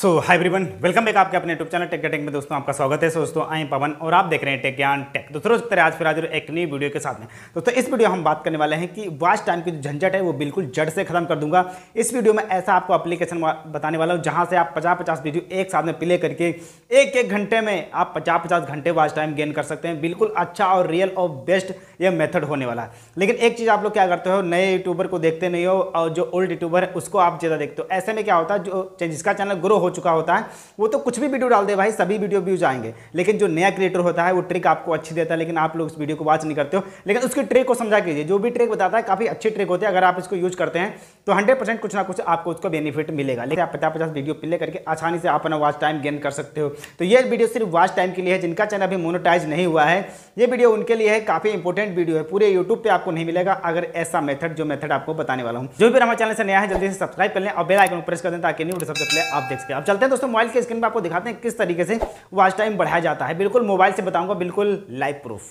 सो hi everyone welcome back आपके अपने YouTube channel take take में दोस्तों आपका स्वागत है दोस्तों आई पवन और आप देख रहे हैं टेक ज्ञान टेक दोस्तों तरह आज फिर आज एक नई वीडियो के साथ में दोस्तों तो इस वीडियो हम बात करने वाले हैं कि वाच टाइम की जो झंझट है वो बिल्कुल जड़ से खत्म कर दूंगा इस वीडियो में ऐसा आपको अपलीकेशन बताने वाला हूँ जहाँ से आप पचास पचास वीडियो एक साथ में प्ले करके एक एक घंटे में आप पचास पचास घंटे वाच टाइम गेन कर सकते हैं बिल्कुल अच्छा और रियल और बेस्ट यह मेथड होने वाला है लेकिन एक चीज़ आप लोग क्या करते हो नए यूट्यूबर को देखते नहीं हो और जो ओल्ड यूट्यूबर है उसको आप ज़्यादा देखते हो ऐसे में क्या होता है जो जिसका चैनल ग्रो हो चुका होता है वो तो कुछ भी वीडियो डाल दे भाई सभी वीडियो व्यूज आएंगे लेकिन जो नया क्रिएटर होता है वो ट्रिक आपको अच्छी देता है लेकिन आप लोग इस वीडियो को वॉच नहीं करते हो लेकिन उसकी ट्रिक को समझा कीजिए जो भी ट्रिक बताता है काफ़ी अच्छी ट्रिक होती है अगर आप इसको यूज करते हैं तो हंड्रेड कुछ ना कुछ आपको उसका बेनिफिट मिलेगा लेकिन आप पचास पचास वीडियो प्ले करके आसानी से आप अपना वॉच टाइम गेन कर सकते हो तो ये वीडियो सिर्फ वॉच टाइम के लिए है जिनका चैनल अभी मोनोटाइज नहीं हुआ है ये वीडियो उनके लिए है काफ़ी इंपॉर्टेंट वीडियो है पूरे यूट्यूब पर आपको नहीं मिलेगा अगर ऐसा मेथड जो मेथड आपको बताने वाला हूँ जो भी हमारे चैनल से नया है जल्दी से सब्सक्राइब कर लें और बेल आइकन प्रेस कर दें ताकि न्यू सबसे पहले आप देख सके अब चलते हैं दोस्तों मोबाइल के स्क्रीन पर आपको दिखाते हैं किस तरीके से वॉच टाइम बढ़ाया जाता है बिल्कुल मोबाइल से बताऊंगा बिल्कुल live proof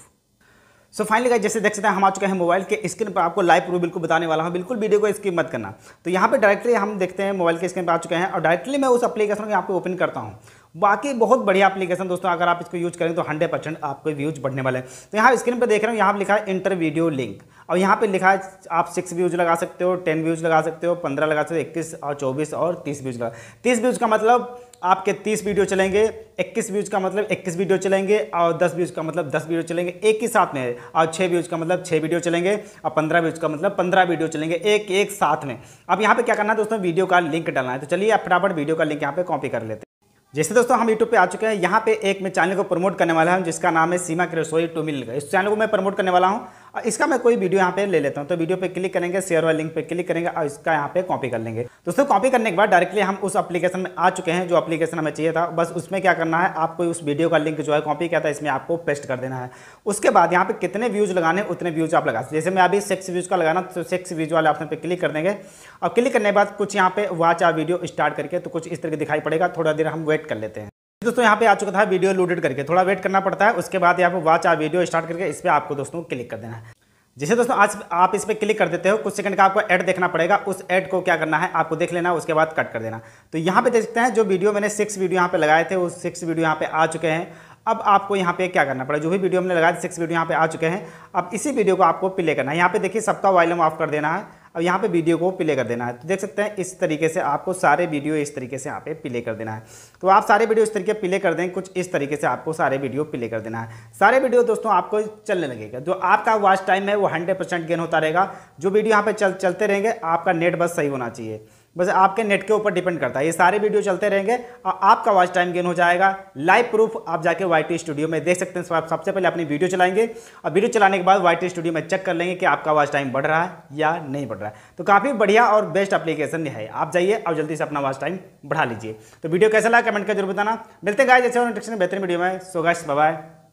so finally guys जैसे देख सकते हैं हम आ चुके हैं मोबाइल के स्क्रीन पर आपको लाइव प्रूफ बिल्कुल बताने वाला हूं बिल्कुल वीडियो को स्किप मत करना तो यहाँ पे डायरेक्टली हम देखते हैं मोबाइल के स्क्रीन पर आ चुके हैं और डायरेक्टली मैं उस एप्लीकेशन को यहां पे ओपन करता हूँ बाकी बहुत बढ़िया एप्लीकेशन दोस्तों अगर आप इसको यूज करें तो हंड्रेड परसेंट आपके व्यूज बढ़ने वाले हैं तो यहाँ स्क्रीन पर देख रहे हो यहाँ लिखा है इंटर वीडियो लिंक अब यहाँ पे लिखा है आप सिक्स व्यूज लगा सकते हो टेन व्यूज लगा सकते हो पंद्रह लगा सकते हो इक्कीस और चौबीस और तीस व्यूज लगा तीस व्यूज का मतलब आपके तीस वीडियो चलेंगे इक्कीस व्यूज का मतलब इक्कीस वीडियो चलेंगे और दस व्यूज का मतलब दस वीडियो चलेंगे एक ही साथ में और छः व्यूज का मतलब छः वीडियो चलेंगे और पंद्रह व्यूज का मतलब पंद्रह वीडियो चलेंगे एक एक साथ में अब यहाँ पर क्या करना है दोस्तों वीडियो का लिंक डालना है तो चलिए आप फटाफट वीडियो का लिंक यहाँ पर कॉपी कर लेते हैं जैसे दोस्तों हम यूट्यूब पे आ चुके हैं यहाँ पे एक मैं चैनल को प्रमोट करने वाला हूँ जिसका नाम है सीमा की रसोई टू मिल इस चैनल को मैं प्रमोट करने वाला हूँ इसका मैं कोई वीडियो यहाँ पे ले लेता हूँ तो वीडियो पे क्लिक करेंगे शेयर वाले लिंक पे क्लिक करेंगे और इसका यहाँ पे कॉपी कर लेंगे दोस्तों कॉपी करने के बाद डायरेक्टली हम उस एप्लीकेशन में आ चुके हैं जो एप्लीकेशन हमें चाहिए था बस उसमें क्या करना है आपको उस वीडियो का लिंक जो है कॉपी किया था इसमें आपको पेस्ट कर देना है उसके बाद यहाँ पे कितने व्यूज लगाने उतने व्यूज आप लगा जैसे मैं अभी सिक्स व्यूज का लगाना तो सिक्स व्यूज वाले ऑप्शन पर क्लिक कर देंगे और क्लिक करने के बाद कुछ यहाँ पे वाच आ वीडियो स्टार्ट करके तो कुछ इस तरह दिखाई पड़ेगा थोड़ा देर हम वेट कर लेते हैं दोस्तों यहाँ पे आ चुका था वीडियो लोडेड करके थोड़ा वेट करना पड़ता है उसके बाद यहाँ पे वाच आ वीडियो स्टार्ट करके इस पर आपको दोस्तों क्लिक कर देना है जैसे दोस्तों आज आप इस पर क्लिक कर देते हो कुछ सेकंड का आपको ऐड देखना पड़ेगा उस ऐड को क्या करना है आपको देख लेना उसके बाद कट कर देना तो यहाँ पे देखते हैं जो वीडियो मैंने सिक्स वीडियो यहाँ पे लगाए थे उस सिक्स वीडियो यहाँ पे आ चुके हैं अब आपको यहाँ पे क्या करना पड़ा जो भी वीडियो हमने लगाया सिक्स वीडियो यहाँ पे आ चुके हैं अब इसी वीडियो को आपको प्ले करना है यहाँ पे देखिए सबका वॉल्यूम ऑफ कर देना है अब यहाँ पे वीडियो को प्ले कर देना है तो देख सकते हैं इस तरीके से आपको सारे वीडियो इस तरीके से यहाँ पे प्ले कर देना है तो आप सारे वीडियो इस तरीके प्ले कर दें कुछ इस तरीके से आपको सारे वीडियो प्ले कर देना है सारे वीडियो दोस्तों आपको चलने लगेगा जो आपका वॉच टाइम है वो हंड्रेड गेन होता रहेगा जो वीडियो यहाँ पर चल चलते रहेंगे आपका नेट बस सही होना चाहिए बस आपके नेट के ऊपर डिपेंड करता है ये सारे वीडियो चलते रहेंगे और आपका वॉच टाइम गेन हो जाएगा लाइव प्रूफ आप जाके वाई स्टूडियो में देख सकते हैं सबसे पहले अपनी वीडियो चलाएंगे और वीडियो चलाने के बाद वाई स्टूडियो में चेक कर लेंगे कि आपका वॉच टाइम बढ़ रहा है या नहीं बढ़ रहा है तो काफ़ी बढ़िया और बेस्ट अपलीकेशन है आप जाइए और जल्दी से अपना वॉच टाइम बढ़ा लीजिए तो वीडियो कैसा लगा कमेंट कर जरूर बताना मिलते गाय जैसे बेहतरीन वीडियो में सो गाय बाय